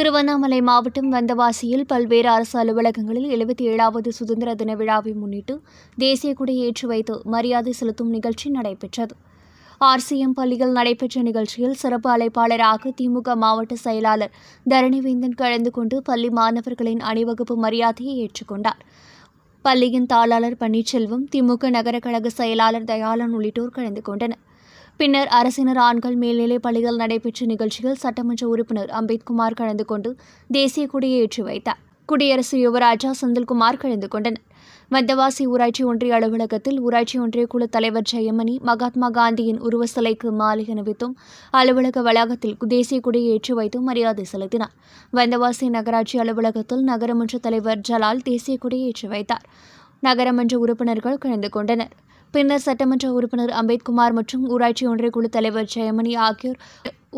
திருவண்ணாமலை மாவட்டம் வந்தவாசியில் பல்வேறு அரசு அலுவலகங்களில் எழுபத்தி ஏழாவது சுதந்திர தின விழாவை முன்னிட்டு தேசிய கொடியை ஏற்றி வைத்து மரியாதை செலுத்தும் நிகழ்ச்சி நடைபெற்றது ஆர்சிஎம் பள்ளியில் நடைபெற்ற நிகழ்ச்சியில் சிறப்பு அழைப்பாளராக திமுக மாவட்ட செயலாளர் தரணிவேந்தன் கலந்து கொண்டு பள்ளி மாணவர்களின் அணிவகுப்பு மரியாதையை ஏற்றுக்கொண்டார் பள்ளியின் தாளாளர் பன்னீர்செல்வம் திமுக நகர கழக செயலாளர் தயாளன் உள்ளிட்டோர் கலந்து கொண்டனர் பின்னர் அரசினர் ஆண்கள் மேல்நிலைப் பள்ளியில் நடைபெற்ற நிகழ்ச்சியில் சட்டமன்ற உறுப்பினர் அம்பேத்குமார் கலந்து கொண்டு தேசிய கொடியை ஏற்றி வைத்தார் குடியரசு யுவராஜா செந்தில்குமார் கலந்து கொண்டனர் மத்தவாசி ஊராட்சி ஒன்றிய அலுவலகத்தில் ஊராட்சி ஒன்றிய குழு தலைவர் ஜெயமணி மகாத்மா காந்தியின் உருவ சிலைக்கு மாலை அணிவித்தும் அலுவலக வளாகத்தில் தேசிய கொடியை ஏற்றி வைத்தும் மரியாதை செலுத்தினார் வந்தவாசி நகராட்சி அலுவலகத்தில் நகரமன்ற தலைவர் ஜலால் தேசிய கொடியை ஏற்றி வைத்தார் நகரமன்ற உறுப்பினர்கள் கலந்து கொண்டனர் பின்னர் சட்டமன்ற உறுப்பினர் அம்பேத்குமார் மற்றும் ஊராட்சி ஒன்றிய குழு தலைவர் ஜெயமணி ஆகியோர்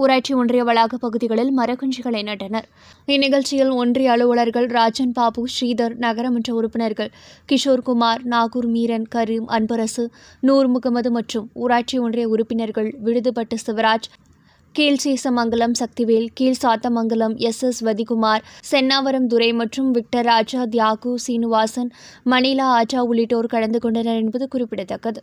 ஊராட்சி ஒன்றிய வளாக பகுதிகளில் மரக்குஞ்சிகளை நட்டனர் இந்நிகழ்ச்சியில் ஒன்றிய அலுவலர்கள் ராஜன் பாபு ஸ்ரீதர் நகரமன்ற உறுப்பினர்கள் கிஷோர்குமார் நாகூர் மீரன் கரீம் அன்பரசு நூர் முகமது மற்றும் ஊராட்சி ஒன்றிய உறுப்பினர்கள் விடுதுபட்டு சிவராஜ் கீழ் சீசமங்கலம் சக்திவேல் கீழ் சாத்தமங்கலம் எஸ் எஸ் வதிகுமார் சென்னாவரம் துரை மற்றும் விக்டர் ராஜா தியாகு சீனிவாசன் மணிலா ஆஜா உள்ளிட்டோர் கலந்து கொண்டனர் என்பது குறிப்பிடத்தக்கது